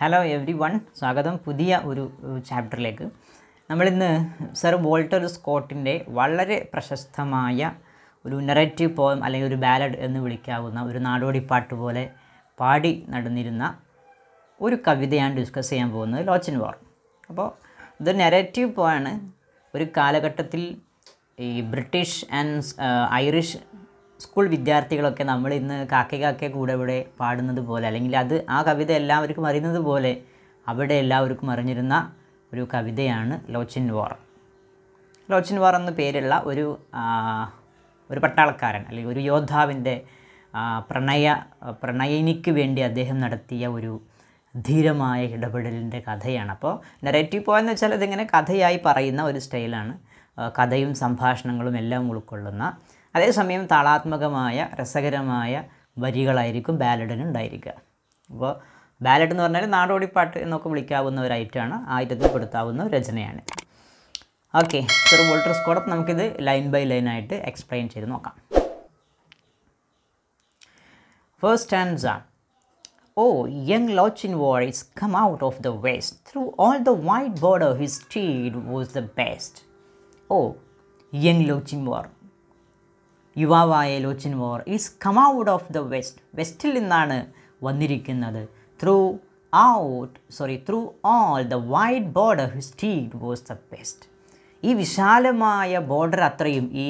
Hello every one സ്വാഗതം പുതിയ ഒരു ചാപ്റ്ററിലേക്ക് നമ്മളിന്ന് സർ വോൾട്ടർ സ്കോട്ടിൻ്റെ വളരെ പ്രശസ്തമായ ഒരു നെറേറ്റീവ് പോയം അല്ലെങ്കിൽ ഒരു ബാലഡ് എന്ന് വിളിക്കാവുന്ന ഒരു നാടോടിപ്പാട്ട് പോലെ പാടി നടന്നിരുന്ന ഒരു കവിതയാണ് ഡിസ്കസ് ചെയ്യാൻ പോകുന്നത് ലോച്ചൻ വാർ അപ്പോൾ ഇത് നെറേറ്റീവ് പോയാണ് ഒരു കാലഘട്ടത്തിൽ ഈ ബ്രിട്ടീഷ് ആൻഡ് ഐറിഷ് സ്കൂൾ വിദ്യാർത്ഥികളൊക്കെ നമ്മൾ ഇന്ന് കാക്കെ കാക്കെ കൂടെ ഇവിടെ പാടുന്നത് പോലെ അല്ലെങ്കിൽ അത് ആ കവിത എല്ലാവർക്കും അറിയുന്നത് പോലെ അവിടെ എല്ലാവർക്കും അറിഞ്ഞിരുന്ന ഒരു കവിതയാണ് ലോച്ചിൻ വാർ ലോച്ചിൻ വാർ എന്ന പേരുള്ള ഒരു ഒരു പട്ടാളക്കാരൻ അല്ലെങ്കിൽ ഒരു യോദ്ധാവിൻ്റെ പ്രണയ പ്രണയിനിക്ക് വേണ്ടി അദ്ദേഹം നടത്തിയ ഒരു ധീരമായ ഇടപെടലിൻ്റെ കഥയാണ് അപ്പോൾ നെറേറ്റീവ് പോയെന്ന് വെച്ചാൽ അതിങ്ങനെ കഥയായി പറയുന്ന ഒരു സ്റ്റൈലാണ് കഥയും സംഭാഷണങ്ങളും എല്ലാം ഉൾക്കൊള്ളുന്ന അതേസമയം താളാത്മകമായ രസകരമായ വരികളായിരിക്കും ബാലഡിന് ഉണ്ടായിരിക്കുക അപ്പോൾ ബാലഡ് എന്ന് പറഞ്ഞാൽ നാടോടിപ്പാട്ട് എന്നൊക്കെ വിളിക്കാവുന്ന ഒരു ഐറ്റമാണ് ആ ഐറ്റത്തിൽ പെടുത്താവുന്ന രചനയാണ് ഓക്കെ സർ വോൾട്ടർ സ്കോഡ് നമുക്കിത് ലൈൻ ബൈ ലൈൻ ആയിട്ട് എക്സ്പ്ലെയിൻ ചെയ്ത് നോക്കാം first and Oh, young Lochinwar come out of the the west. Through the white wide border, his was the best oh Oh, Lochin Lochinwar, യുവാവായ Lochinvar is come out of the west വെസ്റ്റിൽ നിന്നാണ് വന്നിരിക്കുന്നത് through out sorry through all the wide border his steed was the best ഈ വിശാലമായ border അത്രയും ഈ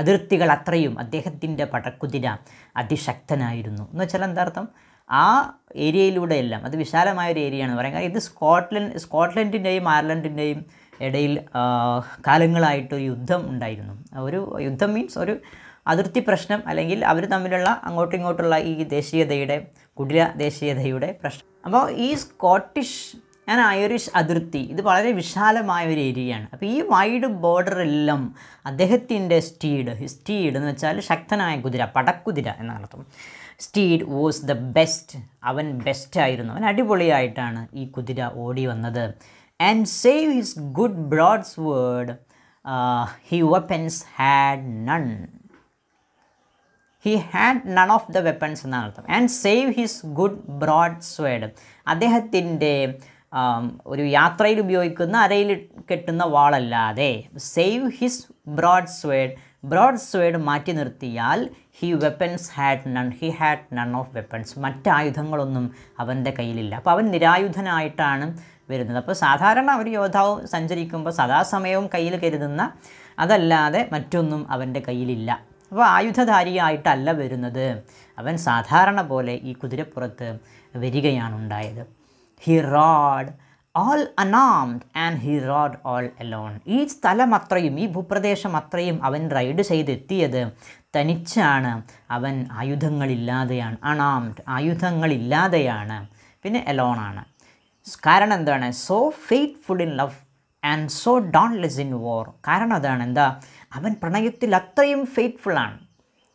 അതിർത്തികൾ അത്രയും അദ്ദേഹത്തിൻ്റെ പടക്കുതിര അതിശക്തനായിരുന്നു എന്ന് വെച്ചാൽ എന്താർത്ഥം ആ ഏരിയയിലൂടെയെല്ലാം അത് വിശാലമായ ഒരു ഏരിയയാണ് പറയാൻ കാരണം ഇത് സ്കോട്ട്ലൻഡ് സ്കോട്ട്ലൻഡിൻ്റെയും അയർലൻഡിൻ്റെയും ഇടയിൽ കാലങ്ങളായിട്ട് യുദ്ധം ഉണ്ടായിരുന്നു ഒരു യുദ്ധം മീൻസ് ഒരു അതിർത്തി പ്രശ്നം അല്ലെങ്കിൽ അവർ തമ്മിലുള്ള അങ്ങോട്ടും ഇങ്ങോട്ടുള്ള ഈ ദേശീയതയുടെ കുടില ദേശീയതയുടെ പ്രശ്നം അപ്പോൾ ഈ സ്കോട്ടിഷ് ഞാൻ ഐറിഷ് അതിർത്തി ഇത് വളരെ വിശാലമായ ഒരു ഏരിയയാണ് അപ്പോൾ ഈ വൈഡ് ബോർഡറെല്ലാം അദ്ദേഹത്തിൻ്റെ സ്റ്റീഡ് സ്റ്റീഡ് എന്ന് വെച്ചാൽ ശക്തനായ കുതിര പടക്കുതിര എന്നാണ് അർത്ഥം സ്റ്റീഡ് വാസ് ദ ബെസ്റ്റ് അവൻ ബെസ്റ്റ് ആയിരുന്നു അവൻ അടിപൊളിയായിട്ടാണ് ഈ കുതിര ഓടി വന്നത് and save his good broadsword, uh, he weapons had none. He had none of the weapons എന്നാണ് അർത്ഥം and save his good broad sword അദ്ദേഹത്തിൻ്റെ um, ഒരു യാത്രയിൽ ഉപയോഗിക്കുന്ന അരയിൽ കെട്ടുന്ന വാളല്ലാതെ save his broad sword broad sword മാറ്റി നിർത്തിയാൽ he weapons had none he had none of weapons മറ്റായുധങ്ങളൊന്നും അവൻ്റെ കയ്യിലില്ല അപ്പോൾ അവൻ നിരായുധനായിട്ടാണ് വരുന്നത് അപ്പോൾ സാധാരണ ഒരു യോദ്ധാവ് സഞ്ചരിക്കുമ്പോൾ സദാസമയവും കയ്യിൽ കരുതുന്ന അതല്ലാതെ മറ്റൊന്നും അവൻ്റെ കയ്യിലില്ല അപ്പോൾ ആയുധധാരിയായിട്ടല്ല വരുന്നത് അവൻ സാധാരണ പോലെ ഈ കുതിരപ്പുറത്ത് വരികയാണുണ്ടായത് he rode all unarmed and he rode all alone ഈ സ്ഥലം അത്രയും ഈ ഭൂപ്രദേശം അത്രയും അവൻ റൈഡ് ചെയ്തെത്തിയത് തനിച്ചാണ് അവൻ ആയുധങ്ങളില്ലാതെയാണ് അണാംഡ് ആയുധങ്ങളില്ലാതെയാണ് പിന്നെ അലോണാണ് കാരണം എന്താണ് so faithful in love and so dauntless in war കാരണം അതാണ് എന്താ അവൻ പ്രണയത്തിൽ അത്രയും ഫെയ്ത്ത്ഫുള്ളാണ്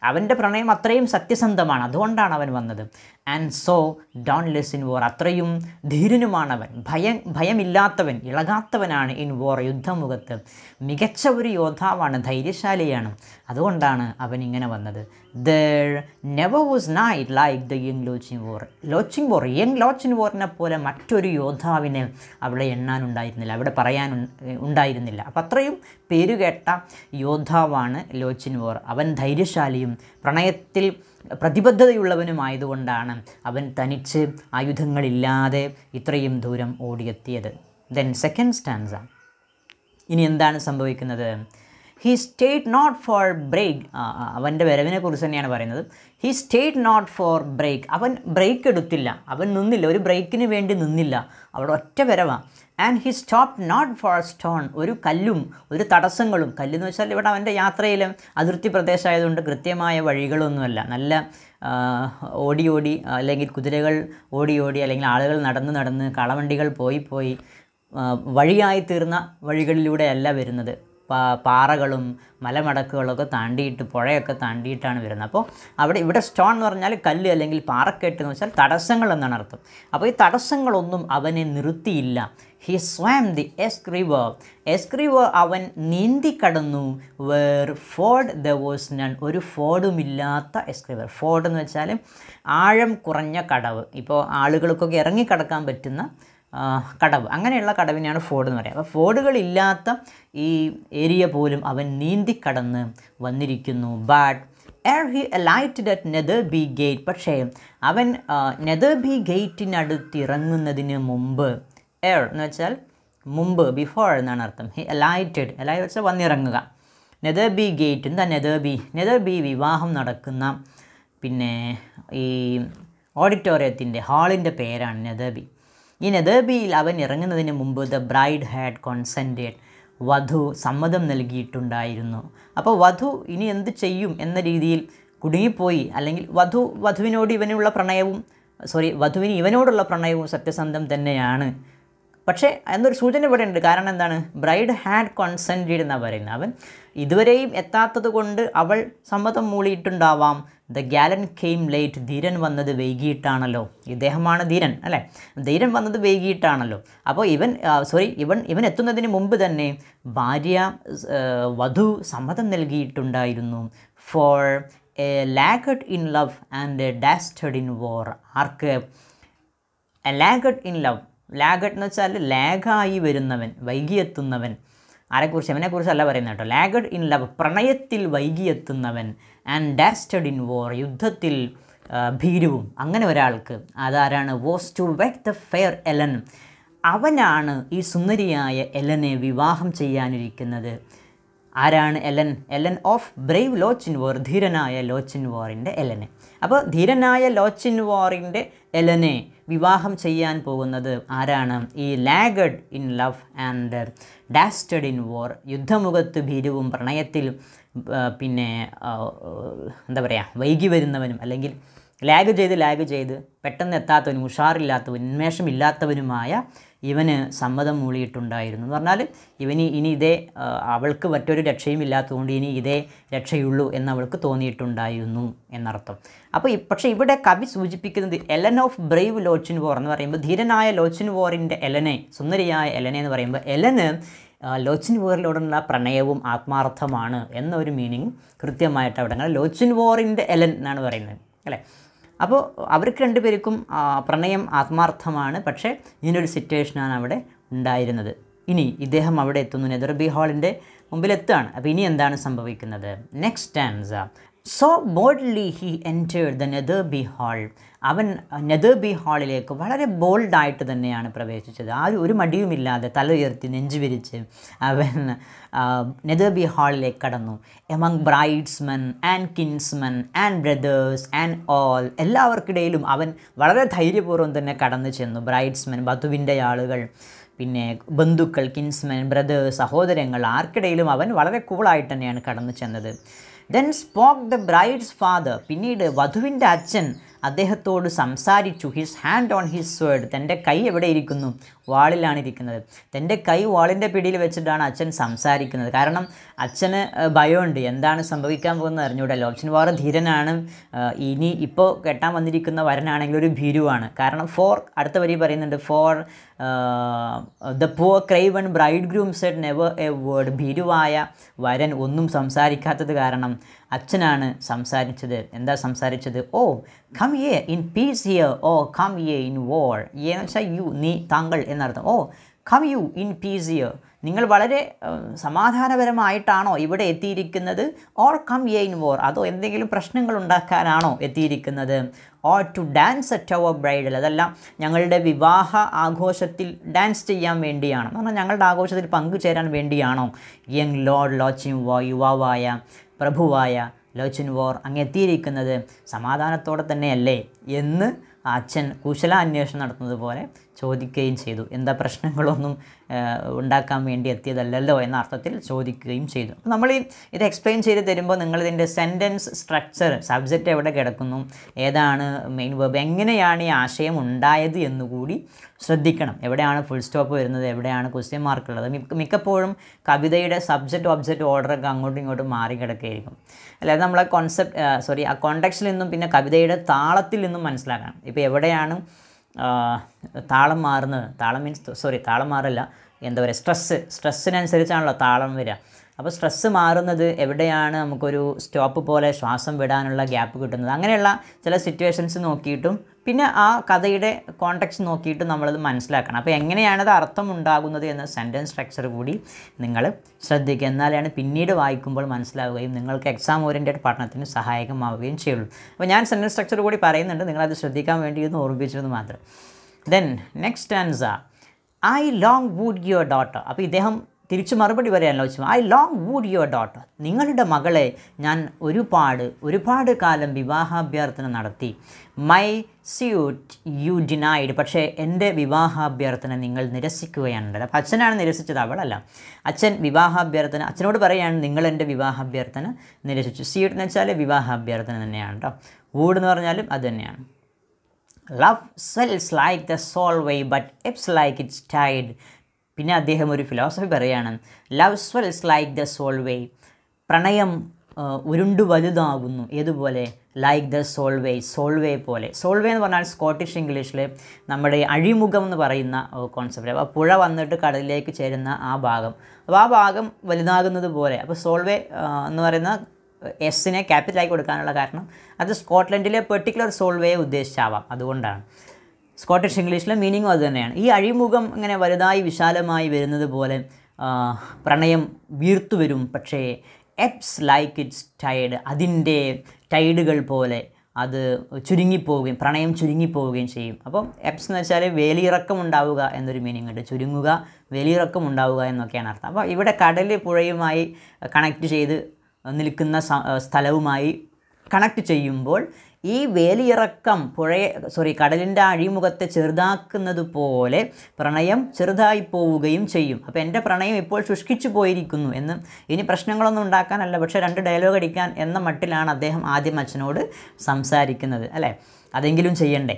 അവൻ്റെ പ്രണയം അത്രയും സത്യസന്ധമാണ് അതുകൊണ്ടാണ് അവൻ വന്നത് and so dauntless in war അത്രയും ധീരനുമാണവൻ ഭയം ഭയമില്ലാത്തവൻ ഇളകാത്തവനാണ് ഇൻ വോർ യുദ്ധമുഖത്ത് മികച്ച ഒരു യോദ്ധാവാണ് ധൈര്യശാലിയാണ് അതുകൊണ്ടാണ് അവൻ ഇങ്ങനെ വന്നത് there never was knight like the young Lochinvar Lochinvar young ലോച്ചിൻ വോറിനെ പോലെ മറ്റൊരു യോദ്ധാവിനെ അവിടെ എണ്ണാനുണ്ടായിരുന്നില്ല അവിടെ പറയാൻ ഉണ്ടായിരുന്നില്ല അപ്പം അത്രയും പേരുകേട്ട യോദ്ധാവാണ് ലോച്ചിൻ വോർ അവൻ ധൈര്യശാലിയും പ്രണയത്തിൽ പ്രതിബദ്ധതയുള്ളവനുമായതുകൊണ്ടാണ് അവൻ തനിച്ച് ആയുധങ്ങളില്ലാതെ ഇത്രയും ദൂരം ഓടിയെത്തിയത് ദെൻ സെക്കൻഡ് സ്റ്റാൻസ ഇനി എന്താണ് സംഭവിക്കുന്നത് he stayed not for brake അവൻ്റെ വരവിനെ കുറിച്ച് തന്നെയാണ് പറയുന്നത് he stayed not for brake അവൻ ബ്രേക്ക് എടുത്തില്ല അവൻ നിന്നില്ല ഒരു ബ്രേക്കിന് വേണ്ടി നിന്നില്ല അവിടെ ഒറ്റ വരവാണ് and he stopped not for stone ഒരു കല്ലും ഒരു തടസ്സങ്ങളും കല്ലെന്ന് വെച്ചാൽ ഇവിടെ അവൻ്റെ യാത്രയിൽ അതിർത്തി പ്രദേശമായതുകൊണ്ട് കൃത്യമായ വഴികളൊന്നുമല്ല നല്ല ഓടി ഓടി അല്ലെങ്കിൽ കുതിരകൾ ഓടി ഓടി അല്ലെങ്കിൽ ആളുകൾ നടന്ന് നടന്ന് കളവണ്ടികൾ പോയി പോയി വഴിയായി തീർന്ന വഴികളിലൂടെയല്ല വരുന്നത് പാറകളും മലമടക്കുകളൊക്കെ താണ്ടിയിട്ട് പുഴയൊക്കെ താണ്ടിയിട്ടാണ് വരുന്നത് അപ്പോൾ അവിടെ ഇവിടെ സ്റ്റോൺ എന്ന് പറഞ്ഞാൽ കല്ല് അല്ലെങ്കിൽ പാറക്കെട്ട് എന്ന് വെച്ചാൽ തടസ്സങ്ങൾ എന്നാണ് അർത്ഥം അപ്പോൾ ഈ തടസ്സങ്ങളൊന്നും അവനെ നിർത്തിയില്ല he swam the Esk Esk river അവൻ നീന്തിക്കടന്നു where ford the was none ഒരു ഫോർഡുമില്ലാത്ത എസ്ക്രിവർ ഫോർഡ് എന്ന് വെച്ചാൽ ആഴം കുറഞ്ഞ കടവ് ഇപ്പോൾ ആളുകൾക്കൊക്കെ ഇറങ്ങിക്കടക്കാൻ പറ്റുന്ന കടവ് അങ്ങനെയുള്ള കടവിനെയാണ് ഫോർഡ് എന്ന് പറയുക അപ്പോൾ ഫോർഡുകളില്ലാത്ത ഈ ഏരിയ പോലും അവൻ നീന്തിക്കടന്ന് വന്നിരിക്കുന്നു but ere he alighted at Netherby gate പക്ഷേ അവൻ നെതർ ബി ഗേറ്റിനടുത്തിറങ്ങുന്നതിന് മുമ്പ് എർ എന്ന് വെച്ചാൽ മുമ്പ് ബിഫോർ എന്നാണ് അർത്ഥം ഹി അലൈറ്റഡ് അലൈറ്റ് വെച്ചാൽ വന്നിറങ്ങുക നെതർ ബി ഗേറ്റ് എന്താ നെതർ ബി നെതർ ബി വിവാഹം നടക്കുന്ന പിന്നെ ഈ ഓഡിറ്റോറിയത്തിൻ്റെ ഹാളിൻ്റെ പേരാണ് നെതർ ബി ഇനി നെതേബിയിൽ അവൻ ഇറങ്ങുന്നതിന് മുമ്പ് ദ ബ്രൈഡ് ഹാഡ് കോൺസെൻറ്റേഡ് വധു സമ്മതം നൽകിയിട്ടുണ്ടായിരുന്നു അപ്പോൾ വധു ഇനി എന്ത് ചെയ്യും എന്ന രീതിയിൽ കുടുങ്ങിപ്പോയി അല്ലെങ്കിൽ വധു വധുവിനോട് ഇവനുള്ള പ്രണയവും സോറി വധുവിന് ഇവനോടുള്ള പ്രണയവും സത്യസന്ധം തന്നെയാണ് പക്ഷേ എന്നൊരു സൂചന ഇവിടെ ഉണ്ട് കാരണം എന്താണ് ബ്രൈഡ് ഹാഡ് കോൺസെൻട്രേറ്റ് എന്നാണ് പറയുന്നത് അവൻ ഇതുവരെയും എത്താത്തത് കൊണ്ട് അവൾ സമ്മതം മൂളിയിട്ടുണ്ടാവാം ദ ഗാലൻ കെയിം ലേറ്റ് ധീരൻ വന്നത് വൈകിയിട്ടാണല്ലോ ഇദ്ദേഹമാണ് ധീരൻ അല്ലേ ധീരൻ വന്നത് വൈകിയിട്ടാണല്ലോ അപ്പോൾ ഇവൻ സോറി ഇവൻ ഇവൻ എത്തുന്നതിന് മുമ്പ് തന്നെ ഭാര്യ വധു സമ്മതം നൽകിയിട്ടുണ്ടായിരുന്നു for a laggard in love and a dastard in war ആർക്ക് a laggard in love laggard എന്ന് വെച്ചാൽ ലാഗായി വരുന്നവൻ വൈകിയെത്തുന്നവൻ ആരെക്കുറിച്ച് അവനെക്കുറിച്ചല്ല പറയുന്നത് കേട്ടോ ലാഗഡ് ഇൻ ലവ് പ്രണയത്തിൽ വൈകിയെത്തുന്നവൻ ആൻഡ് ഡാസ്റ്റഡ് ഇൻ വോർ യുദ്ധത്തിൽ ഭീരുവും അങ്ങനെ ഒരാൾക്ക് അതാരാണ് was to wed the fair Ellen അവനാണ് ഈ സുന്ദരിയായ എലനെ വിവാഹം ചെയ്യാനിരിക്കുന്നത് ആരാണ് Ellen Ellen of brave Lochinvar ധീരനായ ലോച്ചിൻ വോറിൻ്റെ എലനെ അപ്പോൾ ധീരനായ ലോച്ചിൻ വോറിൻ്റെ എലനെ വിവാഹം ചെയ്യാൻ പോകുന്നത് ആരാണ് ഈ laggard in love and dastard in war യുദ്ധമുഖത്ത് ഭീരുവും പ്രണയത്തിൽ പിന്നെ എന്താ പറയുക വൈകി വരുന്നവനും അല്ലെങ്കിൽ ലാഗ് ചെയ്ത് ലാഗ് ചെയ്ത് പെട്ടെന്ന് എത്താത്തവനും ഉഷാറില്ലാത്തവനും ഉന്മേഷമില്ലാത്തവനുമായ ഇവന് സമ്മതം മൂളിയിട്ടുണ്ടായിരുന്നു എന്ന് പറഞ്ഞാൽ ഇവന് ഇനി ഇതേ അവൾക്ക് മറ്റൊരു രക്ഷയും ഇല്ലാത്തതുകൊണ്ട് ഇനി ഇതേ രക്ഷയുള്ളൂ എന്ന് അവൾക്ക് തോന്നിയിട്ടുണ്ടായിരുന്നു എന്നർത്ഥം അപ്പോൾ പക്ഷേ ഇവിടെ കവി സൂചിപ്പിക്കുന്നത് Ellen of brave Lochinvar എന്ന് പറയുമ്പോൾ ധീരനായ ലോച്ചിൻ വോറിൻ്റെ എലനെ സുന്ദരിയായ എലനെ എന്ന് പറയുമ്പോൾ എലന് ലോച്ചിൻ വോറിലോടുള്ള പ്രണയവും ആത്മാർത്ഥമാണ് എന്നൊരു മീനിങ് കൃത്യമായിട്ട് അവിടെ ലോച്ചിൻ വോറിൻ്റെ എലൻ എന്നാണ് പറയുന്നത് അല്ലേ അപ്പോൾ അവർക്ക് രണ്ടുപേർക്കും പ്രണയം ആത്മാർത്ഥമാണ് പക്ഷേ ഇങ്ങനൊരു സിറ്റുവേഷനാണ് അവിടെ ഉണ്ടായിരുന്നത് ഇനി ഇദ്ദേഹം അവിടെ എത്തുന്നു നെതർബി ഹാളിൻ്റെ മുമ്പിലെത്താണ് അപ്പോൾ ഇനി എന്താണ് സംഭവിക്കുന്നത് next stanza so boldly he entered the Netherby hall അവൻ നെതേബി ഹാളിലേക്ക് വളരെ ബോൾഡായിട്ട് തന്നെയാണ് പ്രവേശിച്ചത് ആ ഒരു മടിയുമില്ലാതെ തല ഉയർത്തി നെഞ്ചു വിരിച്ച് അവൻ നെതേബി ഹാളിലേക്ക് കടന്നു among bride's men and men and brothers and all എല്ലാവർക്കിടയിലും അവൻ വളരെ ധൈര്യപൂർവ്വം തന്നെ കടന്നു ചെന്നു ബ്രൈഡ്സ് മെൻ വധുവിൻ്റെ ആളുകൾ പിന്നെ ബന്ധുക്കൾ കിൻസ്മെൻ ബ്രദേഴ്സ് സഹോദരങ്ങൾ ആർക്കിടയിലും അവൻ വളരെ കൂളായിട്ട് തന്നെയാണ് കടന്നു ചെന്നത് then spoke the bride's father പിന്നീട് വധുവിൻ്റെ അച്ഛൻ അദ്ദേഹത്തോട് സംസാരിച്ചു his hand on his sword തൻ്റെ കൈ എവിടെ ഇരിക്കുന്നു വാളിലാണ് ഇരിക്കുന്നത് തൻ്റെ കൈ വാളിൻ്റെ പിടിയിൽ വെച്ചിട്ടാണ് അച്ഛൻ സംസാരിക്കുന്നത് കാരണം അച്ഛന് ഭയമുണ്ട് എന്താണ് സംഭവിക്കാൻ പോകുന്നത് അറിഞ്ഞൂടല്ലോ അച്ഛൻ വാർ ധീരനാണ് ഇനി ഇപ്പോൾ കെട്ടാൻ വന്നിരിക്കുന്ന വരനാണെങ്കിൽ ഒരു ഭീരുവാണ് കാരണം ഫോർ അടുത്ത വരി പറയുന്നുണ്ട് for the poor craven bridegroom said never a word ഭീരുവായ വരൻ ഒന്നും സംസാരിക്കാത്തത് കാരണം അച്ഛനാണ് സംസാരിച്ചത് എന്താ സംസാരിച്ചത് oh come ye in peace here oh come ye in war എന്ന് വെച്ചാൽ യു നീ താങ്കൾ എന്നർത്ഥം oh come you in peace here നിങ്ങൾ വളരെ സമാധാനപരമായിട്ടാണോ ഇവിടെ എത്തിയിരിക്കുന്നത് or come ye in war അതോ എന്തെങ്കിലും പ്രശ്നങ്ങൾ ഉണ്ടാക്കാനാണോ എത്തിയിരിക്കുന്നത് or to dance at our bridal അതല്ല ഞങ്ങളുടെ വിവാഹ ആഘോഷത്തിൽ ഡാൻസ് ചെയ്യാൻ വേണ്ടിയാണ് എന്ന് പറഞ്ഞാൽ ഞങ്ങളുടെ ആഘോഷത്തിൽ പങ്കുചേരാൻ വേണ്ടിയാണോ യങ് ലോഡ് ലോച്ചിൻ വോ യുവാവായ പ്രഭുവായ ലോച്ചിൻ വോർ അങ്ങ് എത്തിയിരിക്കുന്നത് സമാധാനത്തോടെ തന്നെയല്ലേ എന്ന് അച്ഛൻ കുശലാന്വേഷണം നടത്തുന്നത് പോലെ ചോദിക്കുകയും ചെയ്തു എന്താ പ്രശ്നങ്ങളൊന്നും ഉണ്ടാക്കാൻ വേണ്ടി എത്തിയതല്ലല്ലോ എന്ന അർത്ഥത്തിൽ ചോദിക്കുകയും ചെയ്തു നമ്മൾ ഈ ഇത് എക്സ്പ്ലെയിൻ ചെയ്ത് തരുമ്പോൾ ഇതിൻ്റെ സെൻറ്റൻസ് സ്ട്രക്ചർ സബ്ജക്റ്റ് എവിടെ കിടക്കുന്നു ഏതാണ് മെയിൻ വേബ് എങ്ങനെയാണ് ഈ ആശയം ഉണ്ടായത് എന്നുകൂടി ശ്രദ്ധിക്കണം എവിടെയാണ് ഫുൾ സ്റ്റോപ്പ് വരുന്നത് എവിടെയാണ് ക്വസ്റ്റ്യൻ മാർക്ക് ഉള്ളത് മിക്കപ്പോഴും കവിതയുടെ സബ്ജക്റ്റ് ഒബ്ജക്റ്റ് ഓർഡറൊക്കെ അങ്ങോട്ടും ഇങ്ങോട്ടും മാറി കിടക്കുകയായിരിക്കും അല്ലാതെ നമ്മളെ കോൺസെപ്റ്റ് സോറി ആ കോണ്ടക്സ്റ്റിൽ നിന്നും പിന്നെ കവിതയുടെ താളത്തിൽ നിന്നും മനസ്സിലാക്കണം ഇപ്പോൾ എവിടെയാണ് താളം മാറുന്നത് താളം മീൻസ് സോറി താളം മാറില്ല എന്താ പറയുക സ്ട്രെസ്സ് സ്ട്രെസ്സിനനുസരിച്ചാണല്ലോ താളം വരിക അപ്പോൾ സ്ട്രെസ്സ് മാറുന്നത് എവിടെയാണ് നമുക്കൊരു സ്റ്റോപ്പ് പോലെ ശ്വാസം വിടാനുള്ള ഗ്യാപ്പ് കിട്ടുന്നത് അങ്ങനെയുള്ള ചില സിറ്റുവേഷൻസ് നോക്കിയിട്ടും പിന്നെ ആ കഥയുടെ കോണ്ടക്സ്റ്റ് നോക്കിയിട്ട് നമ്മളത് മനസ്സിലാക്കണം അപ്പോൾ എങ്ങനെയാണത് അർത്ഥം ഉണ്ടാകുന്നത് എന്ന സെൻറ്റൻസ് സ്ട്രക്ചർ കൂടി നിങ്ങൾ ശ്രദ്ധിക്കുക എന്നാലാണ് പിന്നീട് വായിക്കുമ്പോൾ മനസ്സിലാവുകയും നിങ്ങൾക്ക് എക്സാം ഓറിയൻറ്റഡ് പഠനത്തിന് സഹായകമാവുകയും ചെയ്യുള്ളൂ അപ്പോൾ ഞാൻ സെൻറ്റൻസ് സ്ട്രക്ചർ കൂടി പറയുന്നുണ്ട് നിങ്ങളത് ശ്രദ്ധിക്കാൻ വേണ്ടി ഒന്ന് ഓർമ്മിപ്പിച്ചത് മാത്രം then next answer I long wooed your daughter അപ്പോൾ ഇദ്ദേഹം തിരിച്ചു മറുപടി പറയാനുള്ള ചോദിച്ചു I long wooed your daughter നിങ്ങളുടെ മകളെ ഞാൻ ഒരുപാട് ഒരുപാട് കാലം വിവാഹാഭ്യർത്ഥന നടത്തി മൈ സ്യൂട്ട് യു ഡിനൈഡ് പക്ഷേ എൻ്റെ വിവാഹാഭ്യർത്ഥന നിങ്ങൾ നിരസിക്കുകയാണുണ്ടല്ലോ അപ്പം അച്ഛനാണ് നിരസിച്ചത് അവളല്ല അച്ഛൻ വിവാഹാഭ്യർത്ഥന അച്ഛനോട് പറയുകയാണ് നിങ്ങൾ എൻ്റെ വിവാഹാഭ്യർത്ഥന നിരസിച്ചു സ്യൂട്ട് എന്ന് വെച്ചാൽ വിവാഹാഭ്യർത്ഥന തന്നെയാണ് കേട്ടോ വൂഡ് എന്ന് പറഞ്ഞാലും അത് തന്നെയാണ് love swells like the Solway but its like its tide പിന്നെ അദ്ദേഹം ഒരു ഫിലോസഫി പറയുകയാണ് love swells like the Solway പ്രണയം ഉരുണ്ടു വലുതാകുന്നു ഏതുപോലെ ലൈക്ക് ദ സോൾവേ സോൾവേ പോലെ സോൾവേ എന്ന് പറഞ്ഞാൽ സ്കോട്ടിഷ് ഇംഗ്ലീഷിൽ നമ്മുടെ അഴിമുഖം എന്ന് പറയുന്ന കോൺസെപ്റ്റ് അപ്പോൾ പുഴ വന്നിട്ട് കടലിലേക്ക് ചേരുന്ന ആ ഭാഗം അപ്പോൾ ആ ഭാഗം വലുതാകുന്നത് പോലെ അപ്പോൾ സോൾവേ എന്ന് പറയുന്ന എസ്സിനെ ക്യാപിറ്റലാക്കി കൊടുക്കാനുള്ള കാരണം അത് സ്കോട്ട്ലൻഡിലെ പെർട്ടിക്കുലർ സോൾവേയെ ഉദ്ദേശിച്ചാവാം അതുകൊണ്ടാണ് സ്കോട്ടിഷ് ഇംഗ്ലീഷിലെ മീനിങ്ങും അത് തന്നെയാണ് ഈ അഴിമുഖം ഇങ്ങനെ വലുതായി വിശാലമായി വരുന്നത് പോലെ പ്രണയം വീർത്തു വരും പക്ഷേ എപ്സ് ലൈക്ക് ഇറ്റ്സ് ടൈഡ് അതിൻ്റെ ടൈഡുകൾ പോലെ അത് ചുരുങ്ങിപ്പോവുകയും പ്രണയം ചുരുങ്ങിപ്പോവുകയും ചെയ്യും അപ്പം എപ്സ് എന്ന് വെച്ചാൽ വേലിയിറക്കം ഉണ്ടാവുക എന്നൊരു മീനിങ് ഉണ്ട് ചുരുങ്ങുക വേലിയിറക്കം ഉണ്ടാവുക എന്നൊക്കെയാണ് അർത്ഥം അപ്പോൾ ഇവിടെ കടൽ പുഴയുമായി കണക്ട് ചെയ്ത് നിൽക്കുന്ന സ്ഥലവുമായി കണക്ട് ചെയ്യുമ്പോൾ ഈ വേലിയിറക്കം പുഴയെ സോറി കടലിൻ്റെ അഴിമുഖത്തെ ചെറുതാക്കുന്നത് പോലെ പ്രണയം ചെറുതായി പോവുകയും ചെയ്യും അപ്പോൾ എൻ്റെ പ്രണയം ഇപ്പോൾ ശുഷ്കിച്ചു പോയിരിക്കുന്നു എന്ന് ഇനി പ്രശ്നങ്ങളൊന്നും ഉണ്ടാക്കാനല്ല പക്ഷേ രണ്ട് ഡയലോഗ് അടിക്കാൻ എന്ന മട്ടിലാണ് അദ്ദേഹം ആദ്യം അച്ഛനോട് സംസാരിക്കുന്നത് അല്ലേ അതെങ്കിലും ചെയ്യണ്ടേ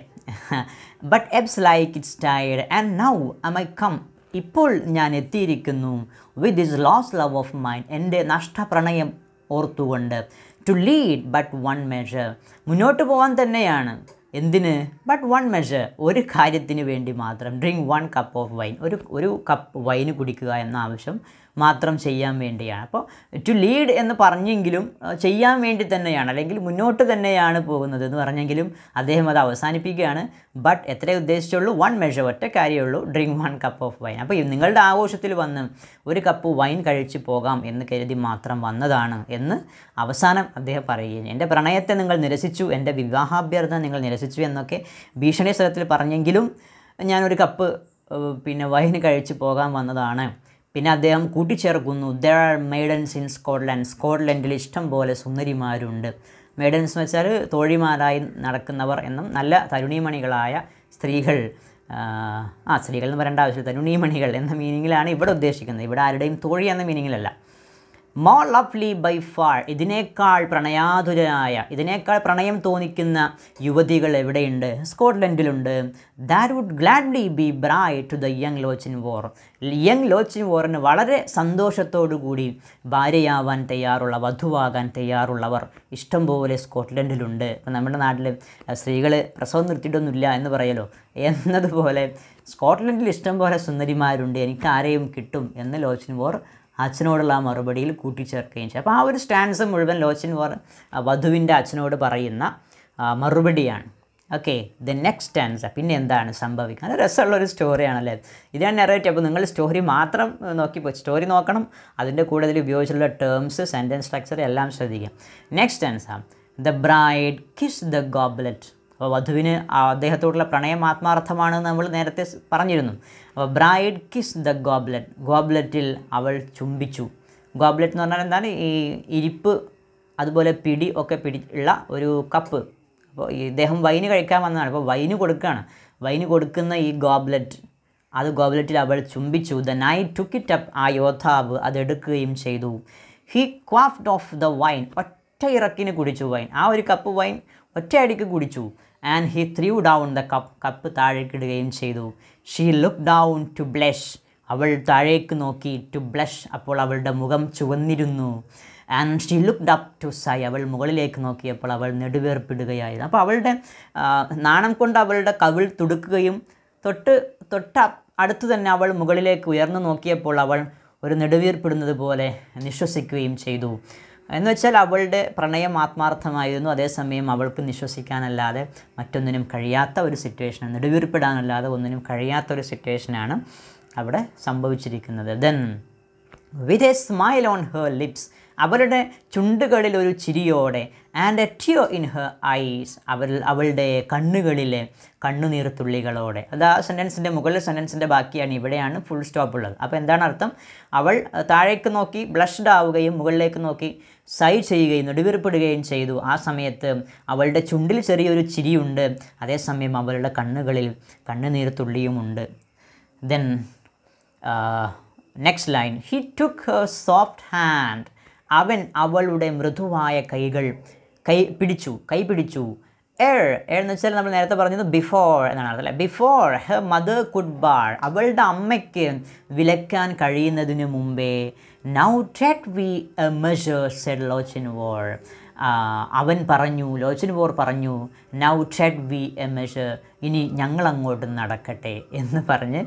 ബട്ട് എബ്സ് ലൈക്ക് ഇറ്റ്സ് ടയർഡ് and now I my come ഇപ്പോൾ ഞാൻ എത്തിയിരിക്കുന്നു with this lost love of mine എൻ്റെ നഷ്ടപ്രണയം ഓർത്തുകൊണ്ട് to lead but one measure മുന്നോട്ട് പോകാൻ തന്നെയാണ് എന്തിന് ബട്ട് വൺ മെഷർ ഒരു കാര്യത്തിന് വേണ്ടി മാത്രം drink one cup of wine ഒരു ഒരു കപ്പ് വൈന് കുടിക്കുക എന്ന ആവശ്യം മാത്രം ചെയ്യാൻ വേണ്ടിയാണ് അപ്പോൾ ടു ലീഡ് എന്ന് പറഞ്ഞെങ്കിലും ചെയ്യാൻ വേണ്ടി തന്നെയാണ് അല്ലെങ്കിൽ മുന്നോട്ട് തന്നെയാണ് പോകുന്നത് എന്ന് പറഞ്ഞെങ്കിലും അദ്ദേഹം അത് അവസാനിപ്പിക്കുകയാണ് ബട്ട് എത്രയേ ഉദ്ദേശിച്ചുള്ളൂ വൺ മെഷർ ഒറ്റ കാര്യമുള്ളൂ drink one cup of wine അപ്പോൾ നിങ്ങളുടെ ആഘോഷത്തിൽ വന്ന് ഒരു കപ്പ് വൈൻ കഴിച്ച് പോകാം എന്ന് കരുതി മാത്രം വന്നതാണ് എന്ന് അവസാനം അദ്ദേഹം പറയുകയും എൻ്റെ പ്രണയത്തെ നിങ്ങൾ നിരസിച്ചു എൻ്റെ വിവാഹാഭ്യർത്ഥന നിങ്ങൾ നിരസിച്ചു എന്നൊക്കെ ഭീഷണി സ്ഥലത്തിൽ പറഞ്ഞെങ്കിലും ഞാനൊരു കപ്പ് പിന്നെ വൈൻ കഴിച്ച് പോകാൻ വന്നതാണ് പിന്നെ അദ്ദേഹം കൂട്ടിച്ചേർക്കുന്നു there are maidens in Scotland സ്കോട്ട്ലൻഡിൽ ഇഷ്ടം പോലെ സുന്ദരിമാരുണ്ട് മെയ്ഡൻസ് എന്ന് വെച്ചാൽ തോഴിമാരായി നടക്കുന്നവർ എന്നും നല്ല തരുണിമണികളായ സ്ത്രീകൾ ആ സ്ത്രീകൾ എന്ന് പറയേണ്ട ആവശ്യമില്ല തരുണിമണികൾ എന്ന മീനിങ്ങിലാണ് ഇവിടെ ഉദ്ദേശിക്കുന്നത് ഇവിടെ ആരുടെയും തോഴി എന്ന മീനിങ്ങിലല്ല മോ ലവ്ലി ബൈ ഫാർ ഇതിനേക്കാൾ പ്രണയാതുരനായ ഇതിനേക്കാൾ പ്രണയം തോന്നിക്കുന്ന യുവതികൾ എവിടെയുണ്ട് സ്കോട്ട്ലൻഡിലുണ്ട് that would gladly be bride to the young Lochinvar young ലോച്ചിൻ വോറിന് വളരെ കൂടി ഭാര്യയാവാൻ തയ്യാറുള്ള വധുവാകാൻ തയ്യാറുള്ളവർ ഇഷ്ടം പോലെ സ്കോട്ട്ലൻഡിലുണ്ട് ഇപ്പം നമ്മുടെ നാട്ടിൽ സ്ത്രീകൾ പ്രസവം നിർത്തിയിട്ടൊന്നുമില്ല എന്ന് പറയലോ എന്നതുപോലെ സ്കോട്ട്ലൻഡിൽ ഇഷ്ടം പോലെ സുന്ദരിമാരുണ്ട് എനിക്ക് ആരെയും കിട്ടും എന്ന് ലോച്ചിൻ വോർ അച്ഛനോടുള്ള ആ മറുപടിയിൽ കൂട്ടിച്ചേർക്കുകയും ചെയ്യും അപ്പോൾ ആ ഒരു സ്റ്റാൻസ് മുഴുവൻ ലോച്ചിൻ വധുവിൻ്റെ അച്ഛനോട് പറയുന്ന മറുപടിയാണ് ഓക്കെ ദ നെക്സ്റ്റ് സ്റ്റാൻസ് പിന്നെ എന്താണ് സംഭവിക്കുക അത് രസമുള്ളൊരു ഒരു സ്റ്റോറിയാണല്ലേ ഇതാണ് നെറേറ്റ് അപ്പോൾ നിങ്ങൾ സ്റ്റോറി മാത്രം നോക്കി സ്റ്റോറി നോക്കണം അതിൻ്റെ കൂടെ അതിൽ ഉപയോഗിച്ചുള്ള ടേംസ് സെൻറ്റൻസ് സ്ട്രക്ചർ എല്ലാം ശ്രദ്ധിക്കാം next stanza the bride kissed the goblet അപ്പോൾ വധുവിന് അദ്ദേഹത്തോടുള്ള പ്രണയം ആത്മാർത്ഥമാണ് നമ്മൾ നേരത്തെ പറഞ്ഞിരുന്നു അപ്പോൾ ബ്രൈഡ് കിസ് ദ ഗോബ്ലറ്റ് ഗോബ്ലറ്റിൽ അവൾ ചുംബിച്ചു ഗോബ്ലറ്റ് എന്ന് പറഞ്ഞാൽ എന്താണ് ഈ ഇരിപ്പ് അതുപോലെ പിടി ഒക്കെ പിടി ഉള്ള ഒരു കപ്പ് അപ്പോൾ ഇദ്ദേഹം വൈന് കഴിക്കാൻ വന്നതാണ് അപ്പോൾ വൈന് കൊടുക്കുകയാണ് വൈന് കൊടുക്കുന്ന ഈ ഗോബ്ലറ്റ് അത് ഗോബ്ലറ്റിൽ അവൾ ചുംബിച്ചു the knight took it up ആ യോദ്ധാവ് അതെടുക്കുകയും ചെയ്തു he quaffed off the wine ഒറ്റ ഇറക്കിന് കുടിച്ചു വൈൻ ആ ഒരു കപ്പ് വൈൻ ഒറ്റയടിക്ക് കുടിച്ചു and he threw down the cup cup താഴേക്കിടുകയും ചെയ്തു she look down to blush അവൾ താഴേക്ക് നോക്കി ടു ബ്ലഷ് അപ്പോൾ അവളുടെ മുഖം ചുവന്നിരുന്നു and she look up to sigh അവൾ മുകളിലേക്ക് നോക്കിയപ്പോൾ അവൾ നെടുവേർപ്പിടുകയായിരുന്നു അപ്പോൾ അവളുടെ നാണം കൊണ്ട് അവളുടെ കവിൾ തുടുക്കുകയും തൊട്ട് തൊട്ട അടുത്ത് തന്നെ അവൾ മുകളിലേക്ക് ഉയർന്നു നോക്കിയപ്പോൾ അവൾ ഒരു നെടുവീർപ്പിടുന്നത് പോലെ നിശ്വസിക്കുകയും ചെയ്തു എന്ന് വെച്ചാൽ അവളുടെ പ്രണയം ആത്മാർത്ഥമായിരുന്നു അതേസമയം അവൾക്ക് നിശ്വസിക്കാനല്ലാതെ മറ്റൊന്നിനും കഴിയാത്ത ഒരു സിറ്റുവേഷനാണ് നെടുവീർപ്പിടാനല്ലാതെ ഒന്നിനും കഴിയാത്ത ഒരു സിറ്റുവേഷനാണ് അവിടെ സംഭവിച്ചിരിക്കുന്നത് then with a smile on her lips അവരുടെ ചുണ്ടുകളിൽ ഒരു ചിരിയോടെ and a tear in her eyes അവർ അവളുടെ കണ്ണുകളിലെ കണ്ണുനീർത്തുള്ളികളോടെ അത് ആ സെൻറ്റൻസിൻ്റെ മുകളിൽ സെൻറ്റൻസിൻ്റെ ബാക്കിയാണ് ഇവിടെയാണ് ഫുൾ സ്റ്റോപ്പ് ഉള്ളത് അപ്പോൾ എന്താണ് അർത്ഥം അവൾ താഴേക്ക് നോക്കി ബ്ലഷ്ഡ് ആവുകയും മുകളിലേക്ക് നോക്കി സൈ ചെയ്യുകയും നെടുവിറപ്പെടുകയും ചെയ്തു ആ സമയത്ത് അവളുടെ ചുണ്ടിൽ ചെറിയൊരു ചിരിയുണ്ട് അതേസമയം അവളുടെ കണ്ണുകളിൽ കണ്ണുനീർ തുള്ളിയുമുണ്ട് then next line he took her soft hand അവൻ അവളുടെ മൃദുവായ കൈകൾ കൈ പിടിച്ചു കൈ പിടിച്ചു എർ എന്ന് വെച്ചാൽ നമ്മൾ നേരത്തെ പറഞ്ഞത് ബിഫോർ എന്നാണ് അല്ലേ before her mother could bar അവളുടെ അമ്മയ്ക്ക് വിലക്കാൻ കഴിയുന്നതിന് മുമ്പേ നൗ ടെക് we a measure said Lochinvar അവൻ പറഞ്ഞു ലോച്ചിൻ വോർ പറഞ്ഞു നൗ ടെഡ് വി എ മെഷർ ഇനി ഞങ്ങൾ അങ്ങോട്ട് നടക്കട്ടെ എന്ന് പറഞ്ഞ്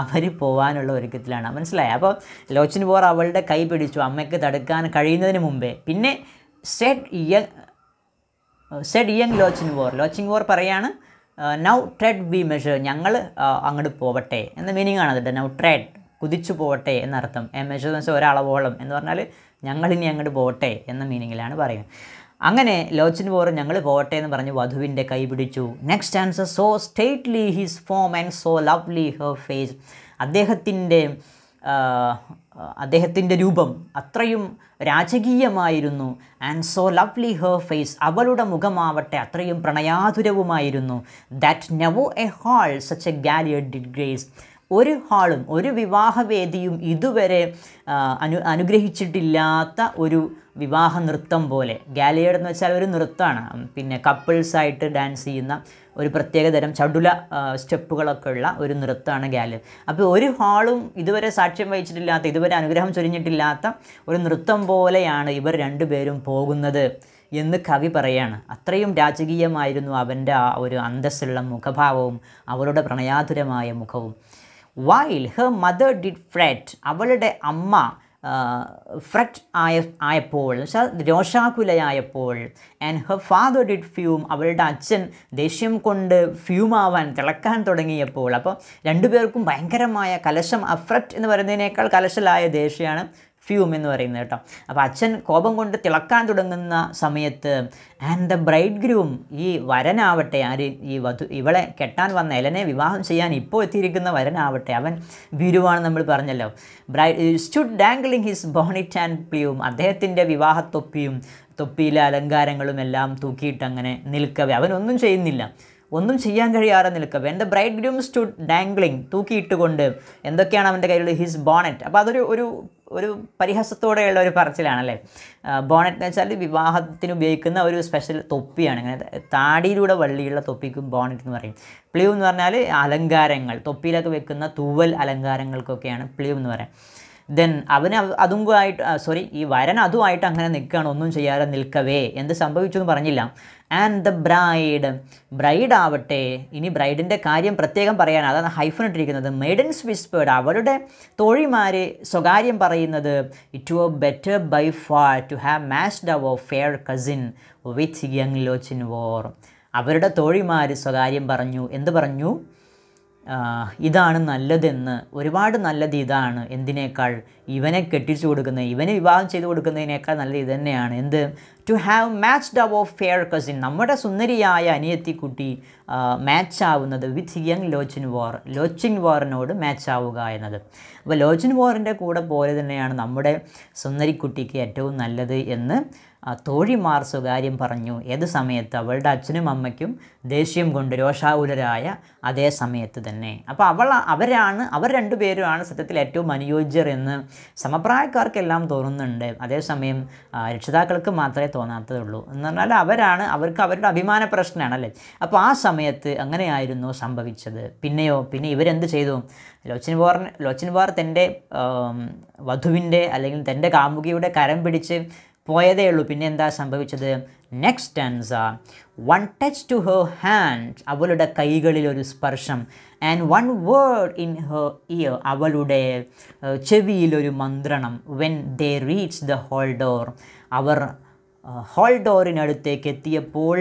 അവർ പോകാനുള്ള ഒരുക്കത്തിലാണ് മനസ്സിലായി അപ്പോൾ ലോച്ചിൻ വോർ അവളുടെ കൈ പിടിച്ചു അമ്മയ്ക്ക് തടുക്കാൻ കഴിയുന്നതിന് മുമ്പേ പിന്നെ said said young Lochinvar Lochinvar പറയാണ് നൗ ട്രെഡ് വി മെഷർ ഞങ്ങൾ അങ്ങോട്ട് പോവട്ടെ എന്ന മീനിങ് ആണ് അതിൻ്റെ നൗ ട്രെഡ് കുതിച്ചു പോവട്ടെ എന്നർത്ഥം എ മെഷർ എന്ന് വെച്ചാൽ ഒരളവോളം എന്ന് പറഞ്ഞാൽ ഞങ്ങൾ ഇനി അങ്ങോട്ട് പോവട്ടെ എന്ന മീനിങ്ങിലാണ് പറയുന്നത് അങ്ങനെ ലോച്ചിൻ വോർ ഞങ്ങൾ പോവട്ടെ എന്ന് പറഞ്ഞ് വധുവിൻ്റെ കൈ പിടിച്ചു next answer so stately his form and so lovely her face അദ്ദേഹത്തിൻ്റെ അദ്ദേഹത്തിൻ്റെ രൂപം അത്രയും രാജകീയമായിരുന്നു and so lovely her face അവളുടെ മുഖമാവട്ടെ അത്രയും പ്രണയാതുരവുമായിരുന്നു that never a hall such a galliard did grace ഒരു ഹാളും ഒരു വിവാഹവേദിയും ഇതുവരെ അനു അനുഗ്രഹിച്ചിട്ടില്ലാത്ത ഒരു വിവാഹ നൃത്തം പോലെ ഗാലിയർ എന്ന് വെച്ചാൽ ഒരു നൃത്തമാണ് പിന്നെ കപ്പിൾസായിട്ട് ഡാൻസ് ചെയ്യുന്ന ഒരു പ്രത്യേകതരം ചടുല സ്റ്റെപ്പുകളൊക്കെ ഉള്ള ഒരു നൃത്തമാണ് ഗാലം അപ്പോൾ ഒരു ഹാളും ഇതുവരെ സാക്ഷ്യം വഹിച്ചിട്ടില്ലാത്ത ഇതുവരെ അനുഗ്രഹം ചൊരിഞ്ഞിട്ടില്ലാത്ത ഒരു നൃത്തം പോലെയാണ് ഇവർ രണ്ടുപേരും പോകുന്നത് എന്ന് കവി പറയാണ് അത്രയും രാജകീയമായിരുന്നു അവൻ്റെ ആ ഒരു അന്തസ്സുള്ള മുഖഭാവവും അവളുടെ പ്രണയാതുരമായ മുഖവും while her mother did fret അവളുടെ അമ്മ ഫ്രറ്റ് ആയ ആയപ്പോൾ വെച്ചാൽ രോഷാകുലയായപ്പോൾ and her father did fume അവളുടെ അച്ഛൻ ദേഷ്യം കൊണ്ട് ഫ്യൂമാവാൻ തിളക്കാൻ തുടങ്ങിയപ്പോൾ അപ്പോൾ രണ്ടുപേർക്കും ഭയങ്കരമായ കലശം അഫ്രറ്റ് എന്ന് പറയുന്നതിനേക്കാൾ കലശലായ ദേഷ്യമാണ് ഫ്യൂം എന്ന് പറയുന്നത് കേട്ടോ അപ്പോൾ അച്ഛൻ കോപം കൊണ്ട് തിളക്കാൻ തുടങ്ങുന്ന സമയത്ത് ആൻഡ് ദ ബ്രൈഡ് ഗ്രൂം ഈ വരനാവട്ടെ ആര് ഈ വധു ഇവളെ കെട്ടാൻ വന്ന എലനെ വിവാഹം ചെയ്യാൻ ഇപ്പോൾ എത്തിയിരിക്കുന്ന വരനാവട്ടെ അവൻ ഭീരുവാണ് നമ്മൾ പറഞ്ഞല്ലോ bride stood dangling his bonnet and plume അദ്ദേഹത്തിൻ്റെ വിവാഹത്തൊപ്പിയും തൊപ്പിയിലെ അലങ്കാരങ്ങളും എല്ലാം അങ്ങനെ നിൽക്കവേ അവനൊന്നും ചെയ്യുന്നില്ല ഒന്നും ചെയ്യാൻ കഴിയാതെ നിൽക്കുക എൻ്റെ ബ്രൈഡ് ഗ്രൂം സ്റ്റുഡ് ഡാംഗ്ലിങ് തൂക്കിയിട്ടുകൊണ്ട് എന്തൊക്കെയാണ് അവൻ്റെ കയ്യിലുള്ള ഹിസ് ബോണറ്റ് അപ്പോൾ അതൊരു ഒരു ഒരു പരിഹസത്തോടെയുള്ള ഒരു പറച്ചിലാണല്ലേ ബോണറ്റ് എന്ന് വെച്ചാൽ വിവാഹത്തിന് ഉപയോഗിക്കുന്ന ഒരു സ്പെഷ്യൽ തൊപ്പിയാണ് ഇങ്ങനെ താടിയിലൂടെ വള്ളിയുള്ള തൊപ്പിക്കും ബോണറ്റ് എന്ന് പറയും പ്ലീവ് എന്ന് പറഞ്ഞാൽ അലങ്കാരങ്ങൾ തൊപ്പിയിലൊക്കെ വെക്കുന്ന തൂവൽ അലങ്കാരങ്ങൾക്കൊക്കെയാണ് പ്ലീവ് എന്ന് പറയാം ദെൻ അവന് അതും ആയിട്ട് സോറി ഈ വരൻ അതുമായിട്ട് അങ്ങനെ നിൽക്കുകയാണ് ഒന്നും ചെയ്യാതെ നിൽക്കവേ എന്ത് സംഭവിച്ചു എന്ന് പറഞ്ഞില്ല ആൻഡ് ദ ബ്രൈഡ് ബ്രൈഡ് ആവട്ടെ ഇനി ബ്രൈഡിൻ്റെ കാര്യം പ്രത്യേകം പറയാൻ അതാണ് ഹൈഫൺ ഇട്ടിരിക്കുന്നത് മെയ്ഡൻസ് വിസ്പേർഡ് അവരുടെ തോഴിമാർ സ്വകാര്യം പറയുന്നത് it were better by far to have matched our fair cousin with young Lochinvar അവരുടെ തോഴിമാർ സ്വകാര്യം പറഞ്ഞു എന്ത് പറഞ്ഞു ഇതാണ് നല്ലതെന്ന് ഒരുപാട് നല്ലത് ഇതാണ് എന്തിനേക്കാൾ ഇവനെ കെട്ടിച്ചു കൊടുക്കുന്നത് ഇവനെ വിവാഹം ചെയ്തു കൊടുക്കുന്നതിനേക്കാൾ നല്ലത് ഇത് തന്നെയാണ് എന്ത് to have matched of fair cousin നമ്മുടെ സുന്ദരിയായ അനിയത്തിക്കുട്ടി മാച്ച് ആവുന്നത് വിത്ത് യങ് ലോച്ചിൻ വാർ ലോച്ചിൻ വാറിനോട് മാച്ച് എന്നത് അപ്പോൾ ലോച്ചിൻ വാറിൻ്റെ കൂടെ പോലെ തന്നെയാണ് നമ്മുടെ സുന്ദരിക്കുട്ടിക്ക് ഏറ്റവും നല്ലത് എന്ന് തോഴിമാർ സ്വകാര്യം പറഞ്ഞു ഏത് സമയത്ത് അവളുടെ അച്ഛനും അമ്മയ്ക്കും ദേഷ്യം കൊണ്ട് രോഷാകുലരായ അതേ സമയത്ത് തന്നെ അപ്പോൾ അവൾ അവരാണ് അവർ രണ്ടുപേരുമാണ് സത്യത്തിൽ ഏറ്റവും അനുയോജ്യർ എന്ന് സമപ്രായക്കാർക്കെല്ലാം തോന്നുന്നുണ്ട് അതേസമയം രക്ഷിതാക്കൾക്ക് മാത്രമേ തോന്നാത്തതുള്ളൂ എന്ന് പറഞ്ഞാൽ അവരാണ് അവർക്ക് അവരുടെ അഭിമാന പ്രശ്നമാണ് അല്ലേ അപ്പോൾ ആ സമയത്ത് അങ്ങനെയായിരുന്നു സംഭവിച്ചത് പിന്നെയോ പിന്നെ ഇവരെന്ത് ചെയ്തു ലോച്ചിൻ വാർ ലോച്ചിൻ വാർ തൻ്റെ വധുവിൻ്റെ അല്ലെങ്കിൽ തൻ്റെ കാമുകിയുടെ കരം പിടിച്ച് പോയതേ ഉള്ളൂ പിന്നെ എന്താ സംഭവിച്ചത് നെക്സ്റ്റ് ആ one touch to her hand അവളുടെ കൈകളിൽ ഒരു സ്പർശം and one word in her ear അവളുടെ ചെവിയിലൊരു മന്ത്രണം when they reach the hall door അവർ ഹോൾ ഡോറിനടുത്തേക്ക് എത്തിയപ്പോൾ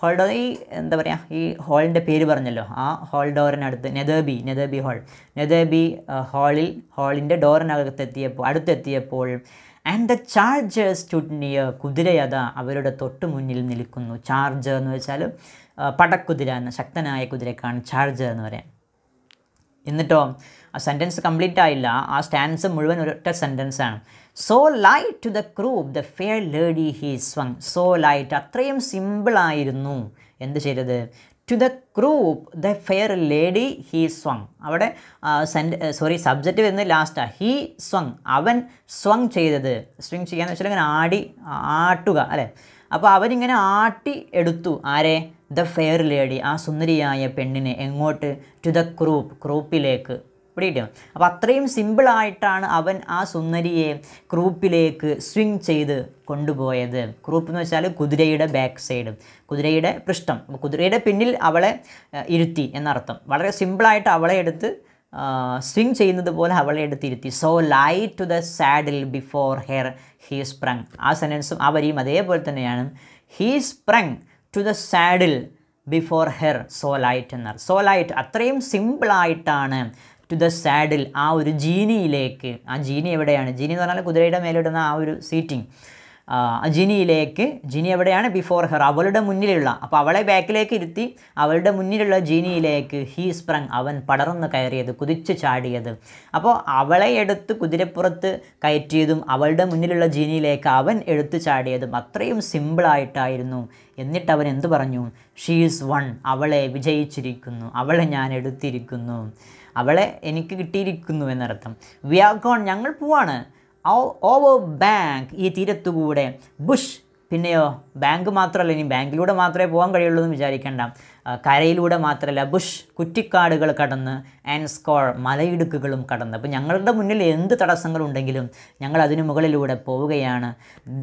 ഹോൾ ഡോർ ഈ എന്താ പറയുക ഈ ഹോളിൻ്റെ പേര് പറഞ്ഞല്ലോ ആ ഹോൾ ഡോറിനടുത്ത് നെതേബി നെതേബി ഹോൾ നെതേബി ഹാളിൽ ഹാളിൻ്റെ ഡോറിനകത്തെത്തിയപ്പോൾ അടുത്തെത്തിയപ്പോൾ and the charger stood near കുതിരയത അവരുടെ തൊട്ട് മുന്നിൽ നിൽക്കുന്നു ചാർജർ എന്ന് വെച്ചാൽ പടക്കുതിര എന്ന ശക്തനായ കുതിരക്കാണ് ചാർജർ എന്ന് പറയാം എന്നിട്ടോ ആ സെൻറ്റൻസ് കംപ്ലീറ്റ് ആയില്ല ആ സ്റ്റാൻസ് മുഴുവൻ ഒരൊറ്റ സെൻറ്റൻസാണ് so light to the croupe the fair lady he swung so light അത്രയും സിമ്പിളായിരുന്നു എന്ത് ചെയ്തത് to the croupe the fair lady he swung അവിടെ സെൻറ്റ് സോറി സബ്ജക്റ്റ് വരുന്നത് ലാസ്റ്റാണ് ഹീ സ്വങ് അവൻ സ്വങ് ചെയ്തത് സ്വിങ് ചെയ്യാന്ന് വെച്ചാൽ ഇങ്ങനെ ആടി ആട്ടുക അല്ലേ അപ്പോൾ അവരിങ്ങനെ ആട്ടി എടുത്തു ആരെ ദ ഫെയർ ലേഡി ആ സുന്ദരിയായ പെണ്ണിനെ എങ്ങോട്ട് ടു ദ ക്രൂപ്പ് ക്രൂപ്പിലേക്ക് പിടികിട്ടിയോ അപ്പോൾ അത്രയും സിമ്പിളായിട്ടാണ് അവൻ ആ സുന്ദരിയെ ക്രൂപ്പിലേക്ക് സ്വിങ് ചെയ്ത് കൊണ്ടുപോയത് ക്രൂപ്പ് എന്ന് വെച്ചാൽ കുതിരയുടെ ബാക്ക് സൈഡ് കുതിരയുടെ പൃഷ്ഠം കുതിരയുടെ പിന്നിൽ അവളെ ഇരുത്തി എന്നർത്ഥം വളരെ സിമ്പിളായിട്ട് അവളെ എടുത്ത് സ്വിങ് ചെയ്യുന്നത് പോലെ അവളെ എടുത്തിരുത്തി so light to the saddle before her he sprung ആ സെൻറ്റൻസും ആ വരിയും അതേപോലെ തന്നെയാണ് he sprung to the saddle before her so light എന്നർ സോ ലൈറ്റ് അത്രയും സിമ്പിളായിട്ടാണ് ടു ദ സാഡിൽ ആ ഒരു ജീനിയിലേക്ക് ആ ജീനി എവിടെയാണ് ജീനി എന്ന് പറഞ്ഞാൽ കുതിരയുടെ മേലിടുന്ന ആ ഒരു സീറ്റിംഗ് ആ ജിനിയിലേക്ക് ജിനി എവിടെയാണ് ബിഫോർ ഹെർ അവളുടെ മുന്നിലുള്ള അപ്പോൾ അവളെ ബാക്കിലേക്ക് ഇരുത്തി അവളുടെ മുന്നിലുള്ള ജിനിയിലേക്ക് ഹീ സ്പ്രങ് അവൻ പടർന്ന് കയറിയത് കുതിച്ചു ചാടിയത് അപ്പോൾ അവളെ എടുത്ത് കുതിരപ്പുറത്ത് കയറ്റിയതും അവളുടെ മുന്നിലുള്ള ജിനിയിലേക്ക് അവൻ എടുത്തു ചാടിയതും അത്രയും സിമ്പിളായിട്ടായിരുന്നു എന്നിട്ട് അവൻ എന്ത് പറഞ്ഞു ഷീ ഈസ് വൺ അവളെ വിജയിച്ചിരിക്കുന്നു അവളെ ഞാൻ എടുത്തിരിക്കുന്നു അവളെ എനിക്ക് കിട്ടിയിരിക്കുന്നു എന്നർത്ഥം വി ആർ ഗോൺ ഞങ്ങൾ പോവാണ് ഓവർ ബാങ്ക് ഈ തീരത്തുകൂടെ ബുഷ് പിന്നെയോ ബാങ്ക് മാത്രമല്ല ഇനി ബാങ്കിലൂടെ മാത്രമേ പോകാൻ കഴിയുള്ളൂ എന്ന് വിചാരിക്കേണ്ട കരയിലൂടെ മാത്രമല്ല ബുഷ് കുറ്റിക്കാടുകൾ കടന്ന് ആൻഡ് സ്കോർ മലയിടുക്കുകളും കടന്ന് അപ്പോൾ ഞങ്ങളുടെ മുന്നിൽ എന്ത് തടസ്സങ്ങളുണ്ടെങ്കിലും ഞങ്ങൾ അതിന് മുകളിലൂടെ പോവുകയാണ്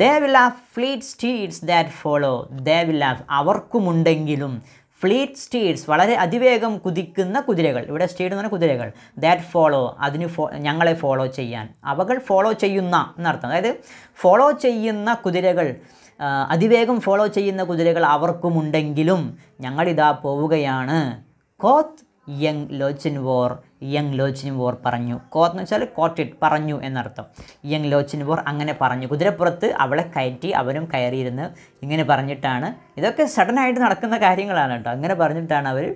they will have fleet steeds that follow they will have അവർക്കുമുണ്ടെങ്കിലും ഫ്ലീറ്റ് സ്റ്റീഡ്സ് വളരെ അതിവേഗം കുതിക്കുന്ന കുതിരകൾ ഇവിടെ സ്റ്റീഡ് എന്ന് പറഞ്ഞാൽ കുതിരകൾ ദാറ്റ് ഫോളോ അതിന് ഫോ ഞങ്ങളെ ഫോളോ ചെയ്യാൻ അവകൾ ഫോളോ ചെയ്യുന്ന എന്നർത്ഥം അതായത് ഫോളോ ചെയ്യുന്ന കുതിരകൾ അതിവേഗം ഫോളോ ചെയ്യുന്ന കുതിരകൾ അവർക്കുമുണ്ടെങ്കിലും ഞങ്ങളിതാ പോവുകയാണ് quoth young Lochinvar young Lochinvar പറഞ്ഞു കോത്ത് എന്ന് വെച്ചാൽ കോട്ടിട്ട് പറഞ്ഞു എന്നർത്ഥം യങ് ലോച്ചിൻ വോർ അങ്ങനെ പറഞ്ഞു കുതിരപ്പുറത്ത് അവളെ കയറ്റി അവരും കയറിയിരുന്ന് ഇങ്ങനെ പറഞ്ഞിട്ടാണ് ഇതൊക്കെ സഡനായിട്ട് നടക്കുന്ന കാര്യങ്ങളാണ് കേട്ടോ അങ്ങനെ പറഞ്ഞിട്ടാണ് അവർ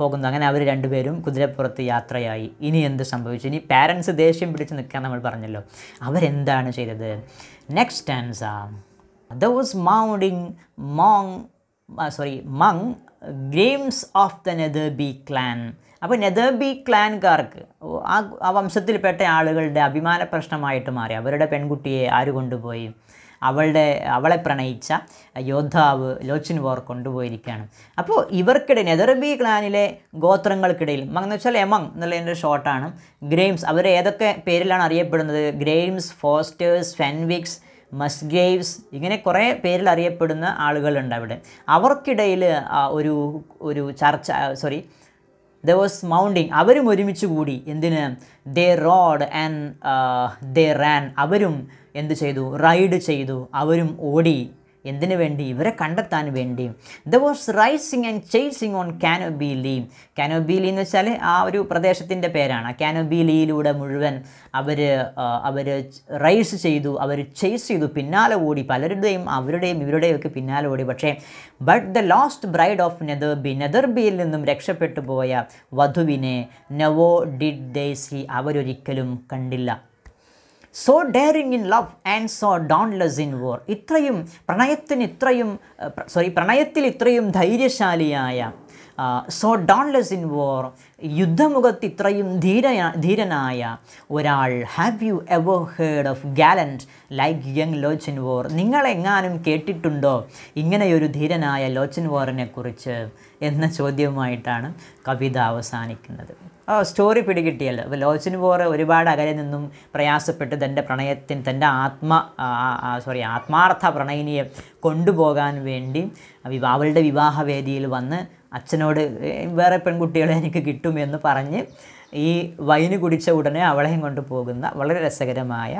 പോകുന്നത് അങ്ങനെ അവർ രണ്ടുപേരും കുതിരപ്പുറത്ത് യാത്രയായി ഇനി എന്ത് സംഭവിച്ചു ഇനി പാരൻസ് ദേഷ്യം പിടിച്ച് നിൽക്കാൻ നമ്മൾ പറഞ്ഞല്ലോ അവരെന്താണ് ചെയ്തത് next the those mounting mong sorry mong Graemes of the Netherby clan അപ്പോൾ നെതർബി ക്ലാൻകാർക്ക് ആ ആ വംശത്തിൽപ്പെട്ട ആളുകളുടെ അഭിമാന പ്രശ്നമായിട്ട് മാറി അവരുടെ പെൺകുട്ടിയെ ആര് കൊണ്ടുപോയി അവളുടെ അവളെ പ്രണയിച്ച യോദ്ധാവ് ലോച്ചിൻ വോർ കൊണ്ടുപോയിരിക്കുകയാണ് അപ്പോൾ ഇവർക്കിടെ നെതർബി ക്ലാനിലെ ഗോത്രങ്ങൾക്കിടയിൽ മങ് എന്ന് വെച്ചാൽ എമങ് എന്നുള്ളതിൻ്റെ ഷോർട്ടാണ് ഗ്രെയിംസ് അവർ ഏതൊക്കെ പേരിലാണ് അറിയപ്പെടുന്നത് ഗ്രെയിംസ് ഫോസ്റ്റേഴ്സ് ഫെൻവിക്സ് മസ്ഗേവ്സ് ഇങ്ങനെ കുറേ പേരിൽ അറിയപ്പെടുന്ന ആളുകളുണ്ട് അവിടെ അവർക്കിടയിൽ ഒരു ഒരു ചർച്ച സോറി ദ വാസ് മൗണ്ടിങ് അവരും ഒരുമിച്ച് കൂടി എന്തിന് they rode and they ran അവരും എന്ത് ചെയ്തു റൈഡ് ചെയ്തു അവരും ഓടി എന്തിനു വേണ്ടി ഇവരെ കണ്ടെത്താൻ വേണ്ടി there was racing and chasing on Cannobie Lee Cannobie Lee എന്ന് വെച്ചാൽ ആ ഒരു പ്രദേശത്തിൻ്റെ പേരാണ് കാനോബീലിയിലൂടെ മുഴുവൻ അവർ അവർ റൈസ് ചെയ്തു അവർ ചേസ് ചെയ്തു പിന്നാലെ ഓടി പലരുടെയും അവരുടെയും ഇവരുടെയും ഒക്കെ പിന്നാലെ ഓടി പക്ഷേ but the lost bride of ബി നെദർ ബിയിൽ നിന്നും രക്ഷപ്പെട്ടു പോയ വധുവിനെ നവോ ഡിഡ് ദേ അവരൊരിക്കലും കണ്ടില്ല so daring in love and so dauntless in war ഇത്രയും പ്രണയത്തിന് ഇത്രയും സോറി പ്രണയത്തിൽ ഇത്രയും ധൈര്യശാലിയായ സോ ഡോൺലെസ് ഇൻ വോർ യുദ്ധമുഖത്ത് ഇത്രയും ധീര ധീരനായ ഒരാൾ have you ever heard of gallant like young Lochinvar നിങ്ങളെങ്ങാനും കേട്ടിട്ടുണ്ടോ ഇങ്ങനെയൊരു ധീരനായ ലോച്ചൻ വോറിനെ കുറിച്ച് എന്ന ചോദ്യവുമായിട്ടാണ് കവിത അവസാനിക്കുന്നത് സ്റ്റോറി പിടികിട്ടിയല്ലോ അപ്പോൾ ലോച്ചിന് പോറെ ഒരുപാട് അകലെ നിന്നും പ്രയാസപ്പെട്ട് തൻ്റെ പ്രണയത്തിന് തൻ്റെ ആത്മ സോറി ആത്മാർത്ഥ പ്രണയിനിയെ കൊണ്ടുപോകാൻ വേണ്ടി അവളുടെ വിവാഹവേദിയിൽ വന്ന് അച്ഛനോട് വേറെ പെൺകുട്ടികളെ എനിക്ക് കിട്ടുമെന്ന് പറഞ്ഞ് ഈ വൈന് കുടിച്ച ഉടനെ അവളെയും കൊണ്ട് പോകുന്ന വളരെ രസകരമായ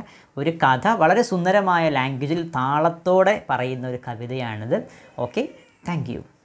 ഒരു കഥ വളരെ സുന്ദരമായ ലാംഗ്വേജിൽ താളത്തോടെ പറയുന്ന ഒരു കവിതയാണിത് ഓക്കെ താങ്ക്